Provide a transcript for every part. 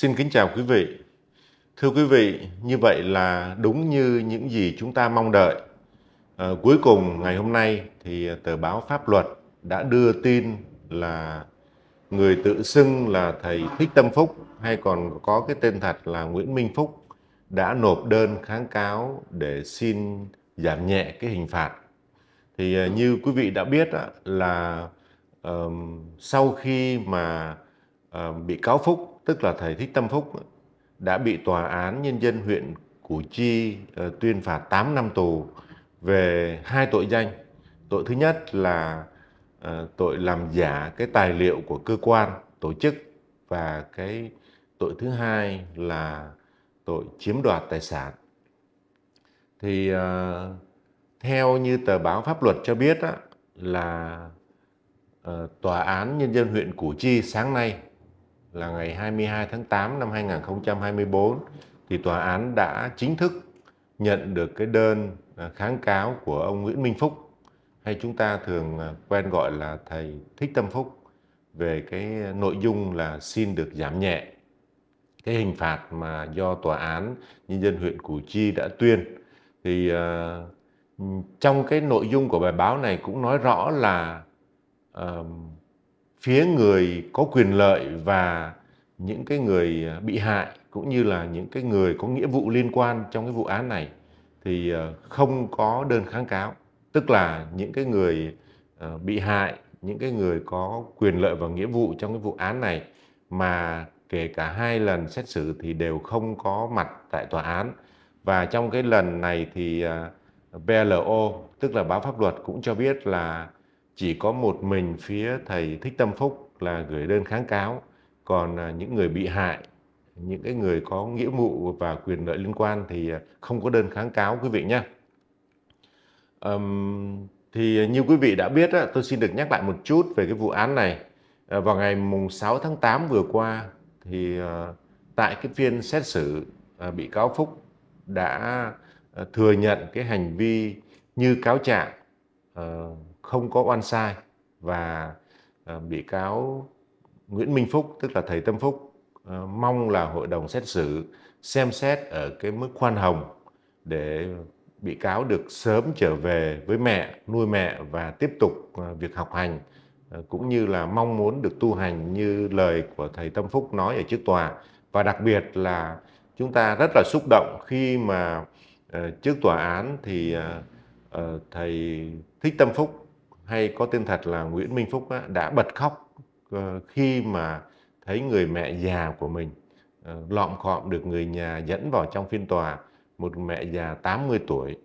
Xin kính chào quý vị. Thưa quý vị, như vậy là đúng như những gì chúng ta mong đợi. À, cuối cùng ngày hôm nay thì tờ báo Pháp luật đã đưa tin là người tự xưng là thầy Thích Tâm Phúc hay còn có cái tên thật là Nguyễn Minh Phúc đã nộp đơn kháng cáo để xin giảm nhẹ cái hình phạt. Thì ờ, như quý vị đã biết là um, sau khi mà uh, bị cáo Phúc tức là thầy Thích Tâm Phúc đã bị tòa án nhân dân huyện Củ Chi ờ, tuyên phạt 8 năm tù về hai tội danh. Tội thứ nhất là ờ, tội làm giả cái tài liệu của cơ quan, tổ chức và cái tội thứ hai là tội chiếm đoạt tài sản. Thì ờ, theo như tờ báo pháp luật cho biết á, là tòa án nhân dân huyện Củ Chi sáng nay là ngày 22 tháng 8 năm 2024 thì tòa án đã chính thức nhận được cái đơn à, kháng cáo của ông Nguyễn Minh Phúc hay chúng ta thường à, quen gọi là thầy Thích Tâm Phúc về cái nội dung là xin được giảm nhẹ cái hình phạt mà do tòa án nhân dân huyện Củ Chi đã tuyên thì uh, trong cái nội dung của bài báo này cũng nói rõ là uh, phía người có quyền lợi và những cái người à, bị hại cũng như là những cái người có nghĩa vụ liên quan trong cái vụ án này thì à, không có đơn kháng cáo tức là những cái người à, bị hại những cái người có quyền lợi và nghĩa vụ trong cái vụ án này mà kể cả hai lần xét xử thì đều không có mặt tại tòa án và trong cái lần này thì BLO tức là báo pháp luật cũng cho biết là chỉ có một mình phía thầy Thích Tâm Phúc là gửi đơn kháng cáo, còn à, những người bị hại, những cái người có nghĩa vụ và quyền lợi liên quan thì à, không có đơn kháng cáo quý vị nhé. Um, thì như quý vị đã biết tôi xin được nhắc lại một chút về cái vụ án này. À, vào ngày mùng 6 tháng 8 vừa qua thì tại cái phiên xét xử bị cáo Phúc đã thừa nhận cái hành vi như cáo trạng không có oan sai và ờ, bị cáo Nguyễn Minh Phúc tức là thầy Tâm Phúc ờ, mong là hội đồng xét xử xem xét ở cái mức khoan hồng để bị cáo được sớm trở về với mẹ, nuôi mẹ và tiếp tục ờ, việc học hành cũng như là mong muốn được tu hành như lời của thầy Tâm Phúc nói ở trước tòa và đặc biệt là chúng ta rất là xúc động khi mà trước tòa án thì thầy Thích Tâm Phúc hay có tên thật là Nguyễn Minh Phúc á, đã bật khóc ờ, khi mà thấy người mẹ già của mình ờ, lọm khọm được người nhà dẫn vào trong phiên tòa một mẹ già 80 tuổi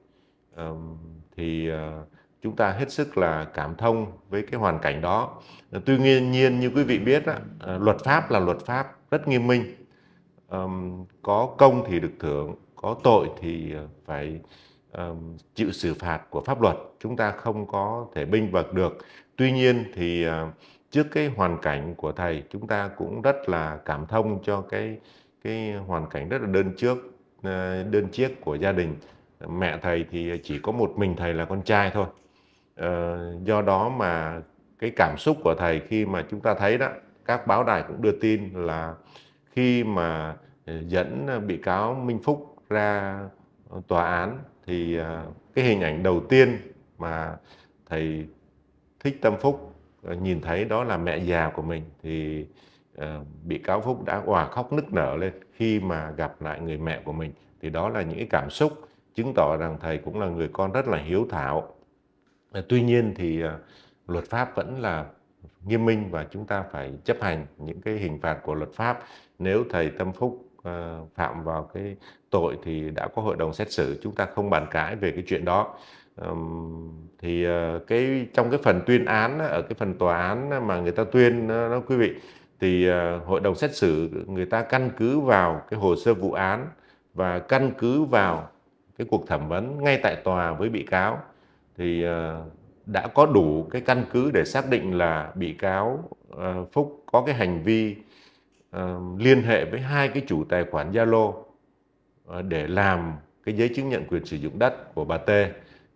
thì ờ, chúng ta hết sức là cảm thông với cái hoàn cảnh đó. Tuy nhiên như quý vị biết luật pháp là luật pháp rất nghiêm minh. Có công thì được thưởng, có tội thì phải chịu xử phạt của pháp luật chúng ta không có thể binh vực được tuy nhiên thì ờ, trước cái hoàn cảnh của thầy chúng ta cũng rất là cảm thông cho cái cái hoàn cảnh rất là đơn trước ờ, đơn chiếc của gia đình mẹ thầy thì chỉ có một mình thầy là con trai thôi ờ, do đó mà cái cảm xúc của thầy khi mà chúng ta thấy đó các báo đài cũng đưa tin là khi mà dẫn bị cáo Minh Phúc ra tòa án thì à, cái hình ảnh đầu tiên mà thầy thích tâm phúc à, nhìn thấy đó là mẹ già của mình thì à, bị cáo phúc đã òa khóc nức nở lên khi mà gặp lại người mẹ của mình thì đó là những cái cảm xúc chứng tỏ rằng thầy cũng là người con rất là hiếu thảo tuy nhiên thì luật pháp vẫn là nghiêm minh và chúng ta phải chấp hành những cái hình phạt của luật pháp nếu thầy tâm phúc Ờ, phạm vào cái tội thì đã có hội đồng xét xử chúng ta không bàn cãi về cái chuyện đó thì ờ, cái trong cái phần tuyên án ở cái phần tòa án mà người ta tuyên nó quý vị thì ờ, hội đồng xét xử người ta căn cứ vào cái hồ sơ vụ án và căn cứ vào cái cuộc thẩm vấn ngay tại tòa với bị cáo thì đã có đủ cái căn cứ để xác định là bị cáo Phúc có cái hành vi liên hệ với hai cái chủ tài khoản Zalo ờ, để làm cái giấy chứng nhận quyền sử dụng đất của bà T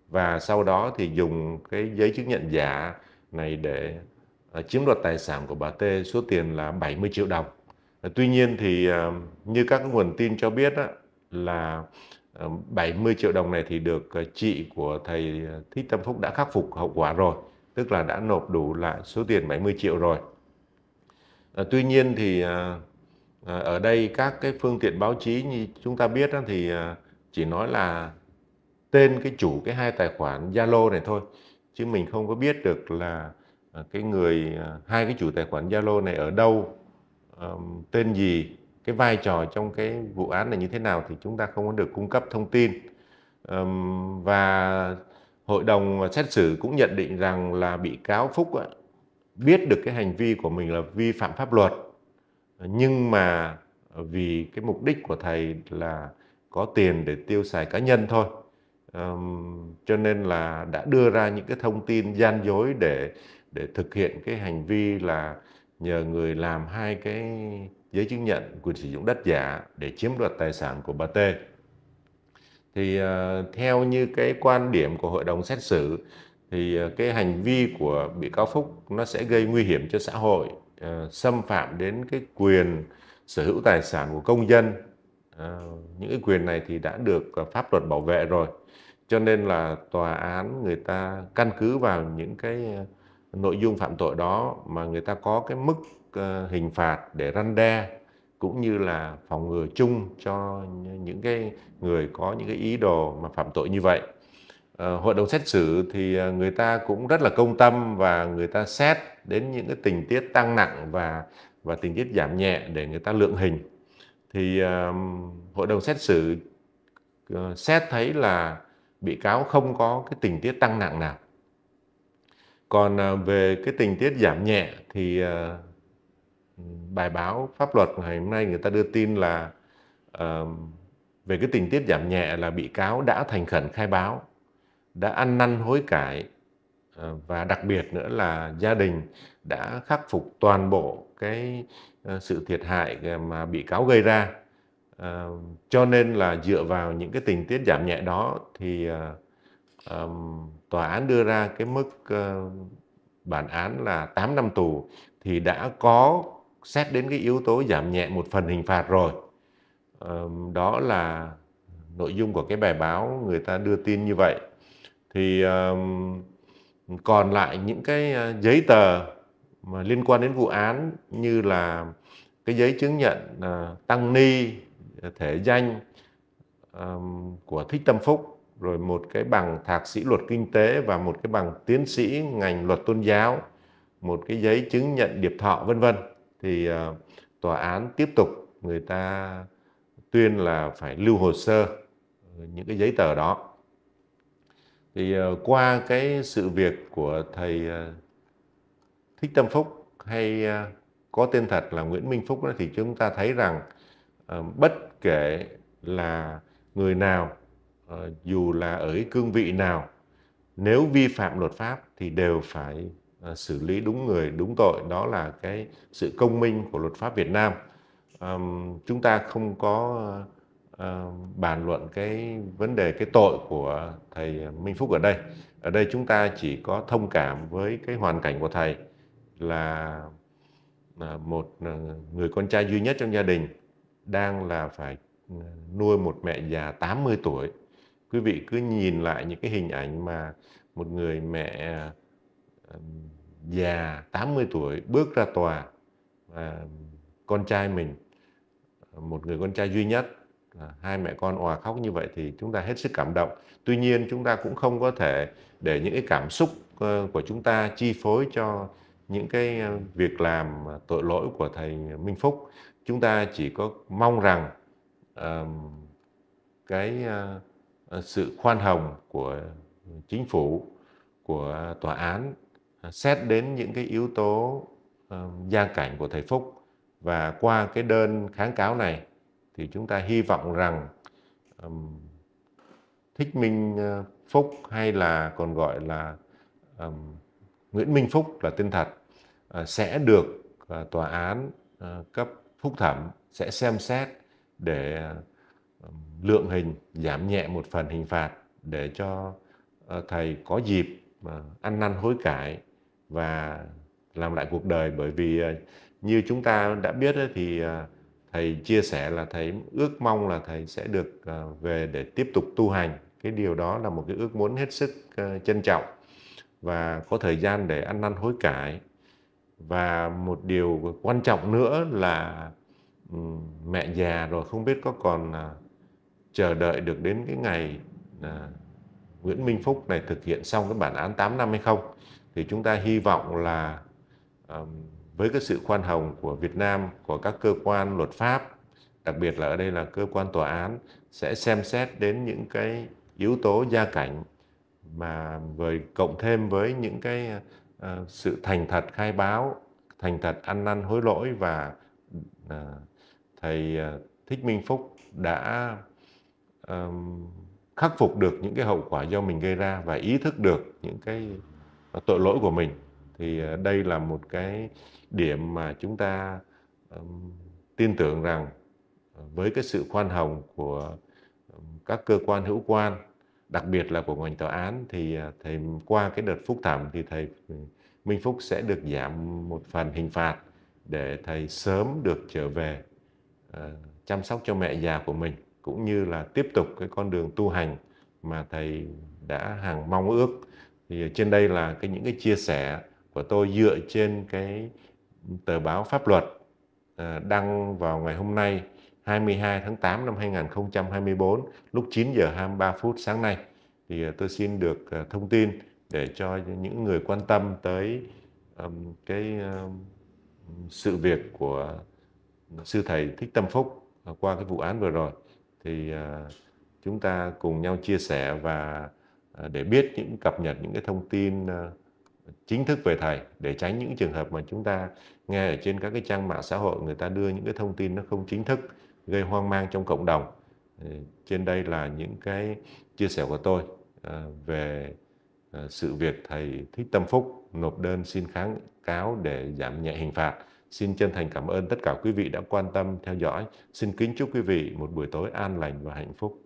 và sau đó thì dùng cái giấy chứng nhận giả này để ờ, chiếm đoạt tài sản của bà T số tiền là 70 triệu đồng. Ờ, tuy nhiên thì như các nguồn tin cho biết đó, là 70 triệu đồng này thì được chị của thầy Thích Tâm Phúc đã khắc phục hậu quả rồi, tức là đã nộp đủ lại số tiền 70 triệu rồi. À, tuy nhiên thì à, à, ở đây các cái phương tiện báo chí như chúng ta biết đó, thì à, chỉ nói là tên cái chủ cái hai tài khoản Zalo này thôi chứ mình không có biết được là à, cái người à, hai cái chủ tài khoản Zalo này ở đâu um, tên gì cái vai trò trong cái vụ án này như thế nào thì chúng ta không có được cung cấp thông tin um, và hội đồng xét xử cũng nhận định rằng là bị cáo Phúc biết được cái hành vi của mình là vi phạm pháp luật nhưng mà vì cái mục đích của thầy là có tiền để tiêu xài cá nhân thôi um, cho nên là đã đưa ra những cái thông tin gian dối để để thực hiện cái hành vi là nhờ người làm hai cái giấy chứng nhận quyền sử dụng đất giả để chiếm đoạt tài sản của bà T. Thì uh, theo như cái quan điểm của hội đồng xét xử thì ờ, cái hành vi của bị cáo Phúc nó sẽ gây nguy hiểm cho xã hội, ờ, xâm phạm đến cái quyền sở hữu tài sản của công dân. Ờ, những cái quyền này thì đã được pháp luật bảo vệ rồi. Cho nên là tòa án người ta căn cứ vào những cái nội dung phạm tội đó mà người ta có cái mức hình phạt để răn đe cũng như là phòng ngừa chung cho những cái người có những cái ý đồ mà phạm tội như vậy. Ờ, hội đồng xét xử thì ờ, người ta cũng rất là công tâm và người ta xét đến những cái tình tiết tăng nặng và và tình tiết giảm nhẹ để người ta lượng hình thì hội đồng xét xử ờ, xét thấy là bị cáo không có cái tình tiết tăng nặng nào còn về cái tình tiết giảm nhẹ thì bài báo pháp luật ngày hôm nay người ta đưa tin là về cái tình tiết giảm nhẹ là bị cáo đã thành khẩn khai báo đã ăn năn hối cải ờ, và đặc biệt nữa là gia đình đã khắc phục toàn bộ cái ờ, sự thiệt hại mà bị cáo gây ra ờ, cho nên là dựa vào những cái tình tiết giảm nhẹ đó thì tòa án đưa ra cái mức bản án là 8 năm tù thì đã có xét đến cái yếu tố giảm nhẹ một phần hình phạt rồi đó là nội dung của cái bài báo người ta đưa tin như vậy thì còn lại những cái ờ, giấy tờ mà liên quan đến vụ án như là cái giấy chứng nhận ờ, tăng ni ờ, thể danh của thích tâm phúc rồi một cái bằng thạc sĩ luật kinh tế và một cái bằng tiến sĩ ngành luật tôn giáo một cái giấy chứng nhận điệp thọ vân vân thì tòa án tiếp tục người ta tuyên là phải lưu hồ sơ những cái giấy tờ đó thì ờ, qua cái sự việc của thầy ờ, Thích Tâm Phúc hay ờ, có tên thật là Nguyễn Minh Phúc đó, thì chúng ta thấy rằng bất kể là người nào dù là ở cương vị nào nếu vi phạm luật pháp thì đều phải xử lý đúng người đúng tội đó là cái sự công minh của luật pháp Việt Nam chúng ta không có Ờ, bàn luận cái vấn đề cái tội của thầy Minh Phúc ở đây. Ở đây chúng ta chỉ có thông cảm với cái hoàn cảnh của thầy là à, một à, người con trai duy nhất trong gia đình đang là phải à, nuôi một mẹ già 80 tuổi. Quý vị cứ nhìn lại những cái hình ảnh mà một người mẹ già 80 tuổi bước ra tòa và con trai mình một người con trai duy nhất À, hai mẹ con òa khóc như vậy thì chúng ta hết sức cảm động tuy nhiên chúng ta cũng không có thể để những cái cảm xúc ờ, của chúng ta chi phối cho những cái ờ, việc làm tội lỗi của thầy Minh Phúc chúng ta chỉ có mong rằng cái ờ, sự khoan hồng của chính phủ của tòa án xét đến những cái yếu tố gia cảnh của thầy Phúc và qua cái đơn kháng cáo này thì chúng ta hy vọng rằng um, thích minh ờ, phúc hay là còn gọi là um, nguyễn minh phúc là tên thật uh, sẽ được uh, tòa án uh, cấp phúc thẩm sẽ xem xét để uh, lượng hình giảm nhẹ một phần hình phạt để cho uh, thầy có dịp uh, ăn năn hối cải và làm lại cuộc đời bởi vì uh, như chúng ta đã biết thì uh, thầy chia sẻ là thầy ước mong là thầy sẽ được à, về để tiếp tục tu hành cái điều đó là một cái ước muốn hết sức à, trân trọng và có thời gian để ăn năn hối cải và một điều quan trọng nữa là mẹ già rồi không biết có còn à, chờ đợi được đến cái ngày Nguyễn Minh Phúc này thực hiện xong cái bản án 8 năm hay không thì chúng ta hy vọng là với cái sự khoan hồng của Việt Nam của các cơ quan luật pháp đặc biệt là ở đây là cơ quan tòa án sẽ xem xét đến những cái yếu tố gia cảnh mà rồi cộng thêm với những cái uh, sự thành thật khai báo thành thật ăn năn hối lỗi và uh, thầy uh, thích minh phúc đã um, khắc phục được những cái hậu quả do mình gây ra và ý thức được những cái tội lỗi của mình thì ờ, đây là một cái điểm mà chúng ta um, tin tưởng rằng ờ, với cái sự khoan hồng của các cơ quan hữu quan đặc biệt là của ngành tòa án thì ờ, thầy qua cái đợt phúc thẩm thì thầy ừ, Minh Phúc sẽ được giảm một phần hình phạt để thầy sớm được trở về uh, chăm sóc cho mẹ già của mình cũng như là tiếp tục cái con đường tu hành mà thầy đã hàng mong ước thì trên đây là cái những cái chia sẻ của tôi dựa trên cái tờ báo pháp luật ờ, đăng vào ngày hôm nay 22 tháng 8 năm 2024 lúc 9 giờ 23 phút sáng nay thì ờ, tôi xin được ờ, thông tin để cho những người quan tâm tới cái sự việc của sư thầy Thích Tâm Phúc qua cái vụ án vừa rồi thì chúng ta cùng nhau chia sẻ và để biết những cập nhật những cái thông tin chính thức về thầy để tránh những trường hợp mà chúng ta nghe ở trên các cái trang mạng xã hội người ta đưa những cái thông tin nó không chính thức gây hoang mang trong cộng đồng ờ, trên đây là những cái chia sẻ của tôi ờ, về ờ, sự việc thầy thích tâm phúc nộp đơn xin kháng cáo để giảm nhẹ hình phạt xin chân thành cảm ơn tất cả quý vị đã quan tâm theo dõi xin kính chúc quý vị một buổi tối an lành và hạnh phúc